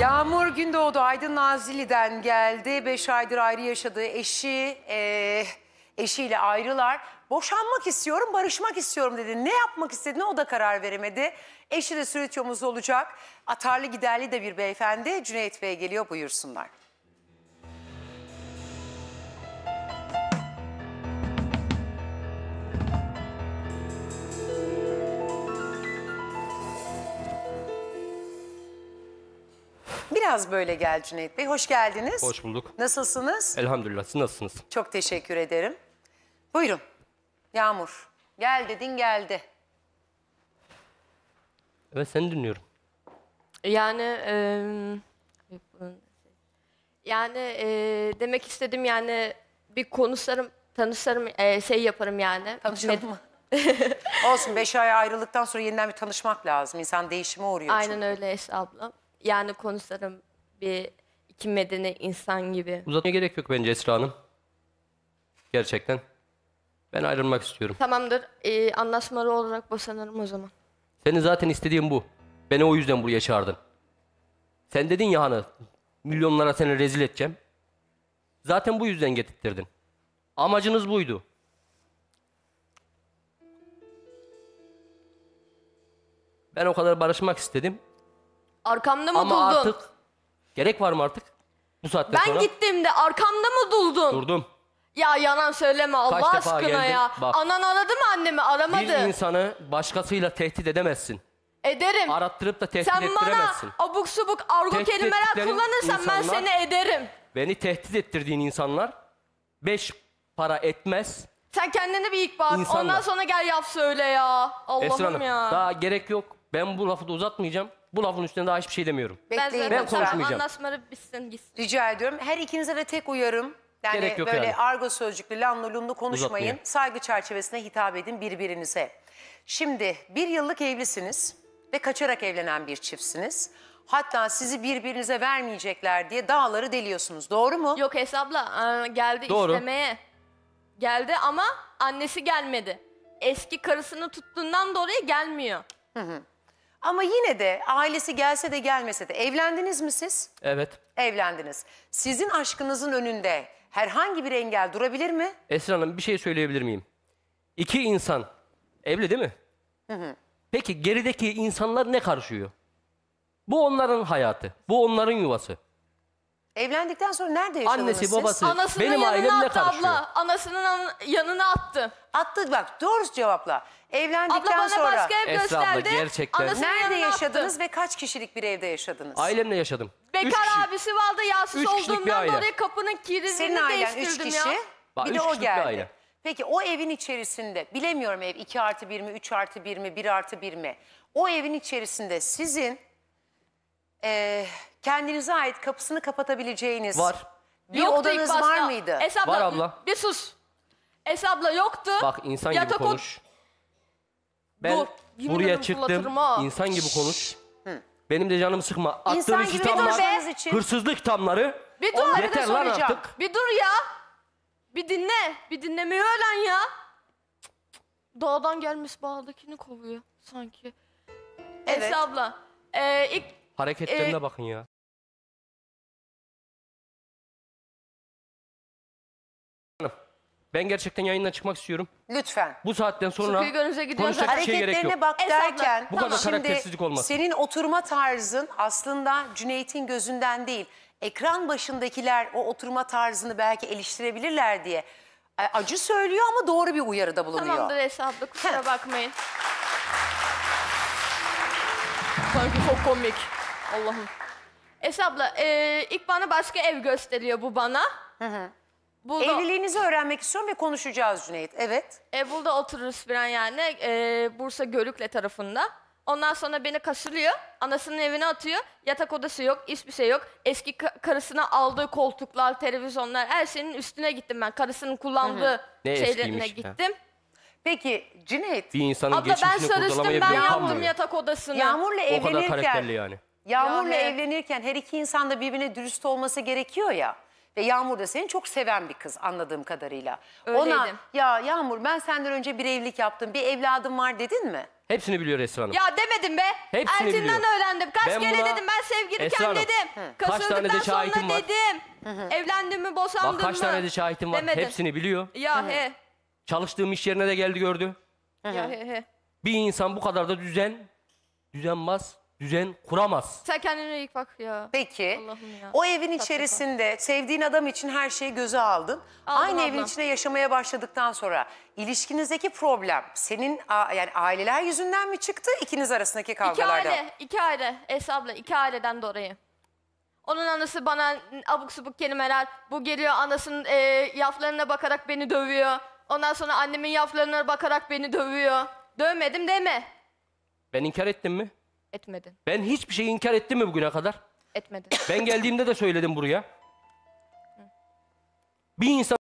Yağmur Gündoğdu Aydın Nazilli'den geldi. Beş aydır ayrı yaşadığı eşi, e, eşiyle ayrılar. Boşanmak istiyorum, barışmak istiyorum dedi. Ne yapmak istedi? o da karar veremedi. Eşi de sürütüyomuz olacak. Atarlı giderli de bir beyefendi. Cüneyt Bey geliyor buyursunlar. Biraz böyle gel Cüneyt Bey. Hoş geldiniz. Hoş bulduk. Nasılsınız? Elhamdülillah. Siz nasılsınız? Çok teşekkür ederim. Buyurun. Yağmur. Gel dedin geldi. Evet seni dinliyorum. Yani e, yani e, demek istedim yani bir konuşlarım tanışlarım e, şey yaparım yani. Tanışalım mı? Olsun beş ay ayrılıktan sonra yeniden bir tanışmak lazım. İnsan değişime uğruyor Aynen çünkü. öyle Esra abla yani konuşlarım bir iki medeni insan gibi. Uzatmaya gerek yok bence Esra Hanım. Gerçekten. Ben ayrılmak istiyorum. Tamamdır. Ee, anlaşmalı olarak boşanırım o zaman. Senin zaten istediğin bu. Beni o yüzden buraya çağırdın. Sen dedin ya hani milyonlara seni rezil edeceğim. Zaten bu yüzden getirttirdin. Amacınız buydu. Ben o kadar barışmak istedim. Arkamda mı Ama buldun? artık gerek var mı artık? Bu saatte? ben sonra de arkamda mı duldun? durdum. Ya yalan söyleme Allah defa aşkına ya. Bak. Anan aradı mı annemi? Aramadı. Bir insanı başkasıyla tehdit edemezsin. Ederim. Arattırıp da tehdit Sen bana abuk subuk argo Tehdit kelimeler kullanırsan ben seni ederim. Beni tehdit ettirdiğin insanlar beş para etmez. Sen kendine bir ilk bak. İnsanlar. Ondan sonra gel yap söyle ya. Allah'ım Hanım ya. daha gerek yok. Ben bu lafı da uzatmayacağım. Bu lafın üstüne daha hiçbir şey demiyorum. Ben Bekleyin. Ben konuşmayacağım. anlaşmaları bitsin gitsin. Rica ediyorum. Her ikinize de tek uyarım. Yani Gerek yok böyle yani. argo sözcüklü, lanlı lumlu konuşmayın. Uzatmayın. Saygı çerçevesine hitap edin birbirinize. Şimdi bir yıllık evlisiniz ve kaçarak evlenen bir çiftsiniz. Hatta sizi birbirinize vermeyecekler diye dağları deliyorsunuz. Doğru mu? Yok Esra abla e, geldi Doğru. istemeye. Geldi ama annesi gelmedi. Eski karısını tuttuğundan dolayı gelmiyor. Ama yine de ailesi gelse de gelmese de evlendiniz mi siz? Evet. Evlendiniz. Sizin aşkınızın önünde herhangi bir engel durabilir mi? Esra Hanım bir şey söyleyebilir miyim? İki insan evli değil mi? Hı hı. Peki gerideki insanlar ne karşıyor? Bu onların hayatı. Bu onların yuvası. Evlendikten sonra nerede yaşadınız Annesi, siz? babası, Anasının benim yanına attı karışıyor. abla. Anasının an- yanına attı. Attı bak doğru cevapla. Abla Evlendikten bana sonra başka ev Esra abla, gösterdi. gerçekten. Anasının nerede yanına yaşadınız Attı. ve kaç kişilik bir evde yaşadınız? Ailemle yaşadım. Üç kişi. Bekar abisi vardı yansız Üç kişilik bir olduğundan aile. dolayı kapının Senin kilidini ailen üç değiştirdim kişi. ya. Bak, Bir de üç o kişilik bir geldi. aile. Peki o evin içerisinde bilemiyorum ev 2 artı 1 mi 3 artı 1 mi 1 artı 1 mi? O evin içerisinde sizin e, kendinize ait kapısını kapatabileceğiniz Var. bir Yoktu ilk odanız var mıydı? Es Var abla. bir sus. Es yoktu. Bak insan Yatak gibi konuş. Ben Dur, yemin buraya çıktım. fırlatırım insan gibi konuş. Benim de canımı sıkma. Attığın İnsan hırsızlık tamları. Bir dur. Yeter lan artık. Bir dur ya. Bir dinle. Bir dinlemiyor lan ya. doğadan gelmiş bağdakini kovuyor sanki. Evet. Evet. abla. Ee, ilk Hareketlerine Ee, bakın ya. Ben gerçekten yayından çıkmak istiyorum. Lütfen. Bu saatten sonra konuşacak bir şey gerek yok. bak Esnaflar- derken Bu kadar karaktersizlik olmaz. senin oturma tarzın aslında Cüneyt'in gözünden değil. Ekran başındakiler o oturma tarzını belki eleştirebilirler diye. E, acı söylüyor ama doğru bir uyarıda bulunuyor. Tamamdır Esra abla kusura bakmayın. Sanki çok komik. Allah'ım. Esra abla e, ilk bana başka ev gösteriyor bu bana. Burada, Evliliğinizi öğrenmek istiyorum ve konuşacağız Cüneyt. Evet. E, burada otururuz an yani e, Bursa Görükle tarafında. Ondan sonra beni kaşılıyor. Anasının evine atıyor. Yatak odası yok, hiçbir şey yok. Eski karısına aldığı koltuklar, televizyonlar her şeyin üstüne gittim ben. Karısının kullandığı Ne şeylerine eskiymiş be. gittim. Peki Cüneyt, Bir insanın Abla ben geçmişini sarıştım, ben bile yaptım yatak odasını. Yağmur'la O kadar evlenirken karakterli yani. Yağmur'la Yani- evlenirken her iki insan da birbirine dürüst olması gerekiyor ya. Ve Yağmur da seni çok seven bir kız anladığım kadarıyla. Ona ya Yağmur ben senden önce bir evlilik yaptım bir evladım var dedin mi? Hepsini biliyor Esra Hanım. Ya demedim be. Hepsini Elçin'den biliyor. öğrendim. Kaç Ben kere buna- dedim ben Esra Hanım, dedim. kaç tane de şahitim var? dedim. Evlendim mi boşandım Bak mı? kaç tane de şahitim var. Demedim. Hepsini biliyor. Ya he. Çalıştığım iş yerine de geldi gördü. Ya he he. Bir insan bu kadar da düzen, düzenbaz, düzen kuramaz. Sen kendine ilk bak ya. Peki Allah'ım ya. o evin içerisinde sevdiğin adam için her şeyi göze aldın. Aynı evin içinde yaşamaya başladıktan sonra ilişkinizdeki problem senin yani aileler yüzünden mi çıktı ikiniz arasındaki İki aile, iki aile. Es abla iki aileden dolayı. Onun annesi bana abuk subuk kelimeler. Bu geliyor anasının e, yaflarına bakarak beni dövüyor. Ondan sonra annemin yaflarına bakarak beni dövüyor. Dövmedim deme. Ben inkar ettim mi? Etmedin. Ben hiçbir şey inkar ettim mi bugüne kadar? Etmedin. Ben geldiğimde de söyledim buraya. Bir insan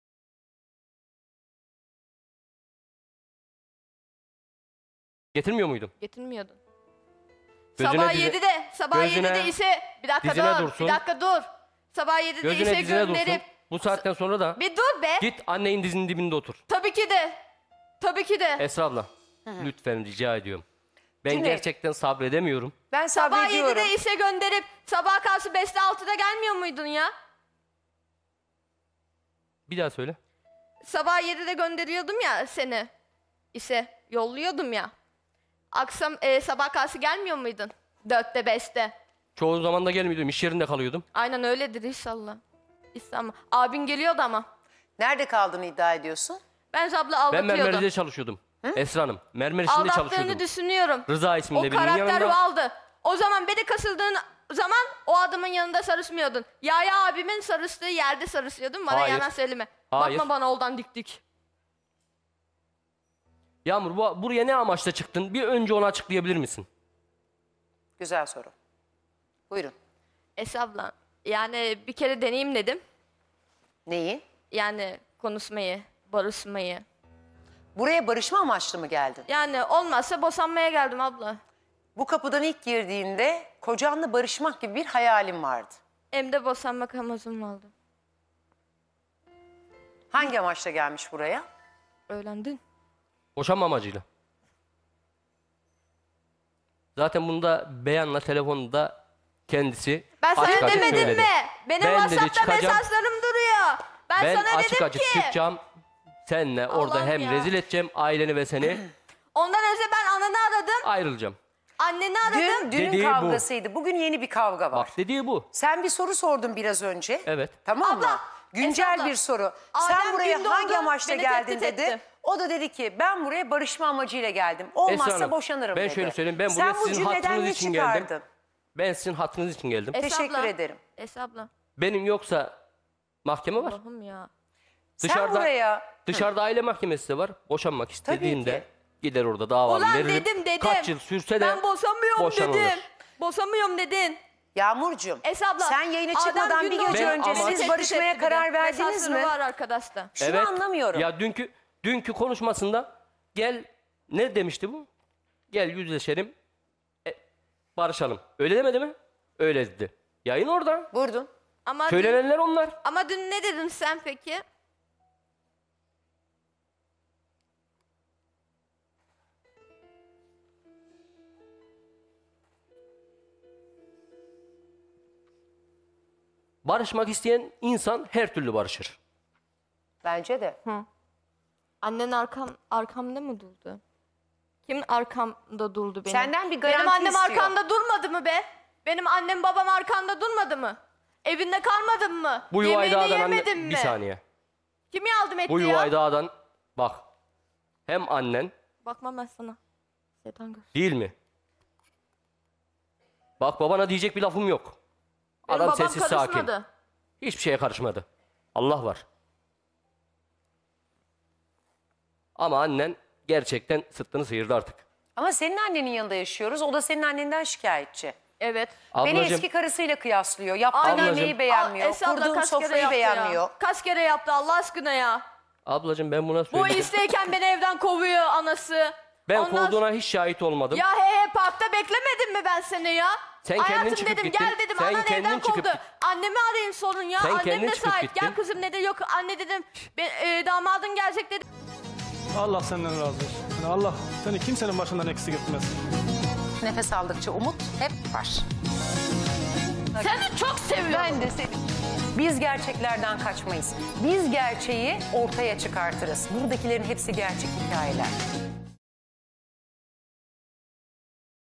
getirmiyor muydum? Getirmiyordun. Gözüne sabah yedi de, sabah yedi de ise bir dakika dur. dursun. Bir dakika dur. Sabah yedi de ise Gözüne gönderip Bu saatten sonra da bir dur be. git annenin dizinin dibinde otur. Tabii ki de. Tabii ki de. Esra abla lütfen rica ediyorum. Ben Cüneyt. gerçekten sabredemiyorum. Ben Sabah sabrediyorum. 7'de işe gönderip sabah karşı 5'te 6'da gelmiyor muydun ya? Bir daha söyle. Sabah 7'de gönderiyordum ya seni işe yolluyordum ya. Akşam e, sabah karşı gelmiyor muydun? 4'te 5'te. Çoğu zaman da gelmiyordum. İş yerinde kalıyordum. Aynen öyledir inşallah. İslam. Abin geliyordu ama. Nerede kaldığını iddia ediyorsun? Ben abla Ben aldatıyordum. çalışıyordum. Esra Hanım, mermer işinde Aldattığını çalışıyordum. düşünüyorum. Rıza isminde O birinin karakter yanında. aldı. O zaman beni kasıldığın zaman o adamın yanında sarışmıyordun. ya abimin sarıştığı yerde sarışıyordun. Bana Hayır. yalan söyleme. Hayır. Bakma bana oldan dik dik. Yağmur, bu, buraya ne amaçla çıktın? Bir önce onu açıklayabilir misin? Güzel soru. Buyurun. abla, Yani bir kere deneyim dedim. Neyi? Yani konuşmayı, barışmayı. Buraya barışma amaçlı mı geldin? Yani olmazsa boşanmaya geldim abla. Bu kapıdan ilk girdiğinde kocanla barışmak gibi bir hayalim vardı. Hem de boşanmak amacım vardı. Hangi amaçla gelmiş buraya? Öğlendin. Boşanma amacıyla. Zaten bunda beyanla telefonda kendisi Ben sana demedim söyledi. mi? Benim Ben WhatsApp'ta mesajlarım duruyor. Ben, Ben sana dedim açık ki. çıkacağım. Senle orada Allah'ım hem ya. rezil edeceğim aileni ve seni Ondan önce ben ananı aradım. ayrılacağım. Anneni aradım. Dün, dünün Dediği bu. Bugün yeni bir kavga var. Bak dediği bu. Sen bir soru sordun biraz önce. Evet. Tamam mı? Abla, Güncel Esra bir soru. Sen buraya hangi amaçla geldin tehdit dedi. O da dedi ki ben buraya barışma amacıyla geldim. Olmazsa Esra Hanım, boşanırım ben dedi. şöyle söyleyeyim, ben buraya Sen sizin cümleden hatırınız için geldim. Ben sizin hatırınız için geldim. Esra Teşekkür ederim. Esra abla. Benim yoksa mahkeme var. Allah'ım ya. Sen Dışarıda buraya dışarıda aile mahkemesi de var. Boşanmak istediğinde ki. gider orada davam Ulan veririm. dedim, dedim. Kaç yıl sürse de Ben boşamıyorum boşanılır. dedim. Boşamıyorum dedin. Yağmurcuğum Es abla. sen yayına çıkmadan bir Gündoğdu gece önce siz barışmaya karar verdiniz mi? Mesajları var arkadaşta. Şunu Evet. anlamıyorum. Ya dünkü dünkü konuşmasında gel ne demişti bu? Gel yüzleşelim. e, barışalım. Öyle demedi mi? Öyle dedi. Yayın orada. Buyurun. Ama dün, Söylenenler onlar. ama dün ne dedin sen peki? Barışmak isteyen insan her türlü barışır. Bence de. Hı. Annen arkam, arkamda mı durdu? Kim arkamda durdu benim? Senden bir garanti Benim annem istiyor. arkamda durmadı mı be? Benim annem babam arkamda durmadı mı? Evinde kalmadın mı? Bu Yemeğini yuvaydadan anne... mi? Bir saniye. Kim yardım etti Bu ya? dağdan. bak hem annen Bakmam ben sana. Şeytan gör. değil mi? Bak babana diyecek bir lafım yok. Adam babam sessiz sakin. Hiçbir şeye karışmadı. Allah var. Ama annen gerçekten sırtını sıyırdı artık. Ama senin annenin yanında yaşıyoruz. O da senin annenden şikayetçi. Evet. Beni eski karısıyla kıyaslıyor. Yaptığın Ablacığım- beğenmiyor. Aa, Esra abla Kurduğun kere sofrayı yaptı ya? Kaç kere yaptı Allah aşkına ya. Ablacığım ben buna Bu isteyken beni evden kovuyor anası. Ben Ondan kovduğuna hiç şahit olmadım. Ya HH Park'ta beklemedim mi ben seni ya? Sen kendin Hayatım çıkıp dedim gittin. gel dedim Sen anan kendin evden kovdu. çıkıp Annemi arayın sorun ya. Sen kendin Annem de sahip. gittin. Gel kızım ne de yok anne dedim. Ben, e, damadın gelecek dedi. Allah senden razı olsun. Allah seni kimsenin başından eksik etmez. Nefes aldıkça umut hep var. Seni çok seviyorum. Ben de seni. Biz gerçeklerden kaçmayız. Biz gerçeği ortaya çıkartırız. Buradakilerin hepsi gerçek hikayeler.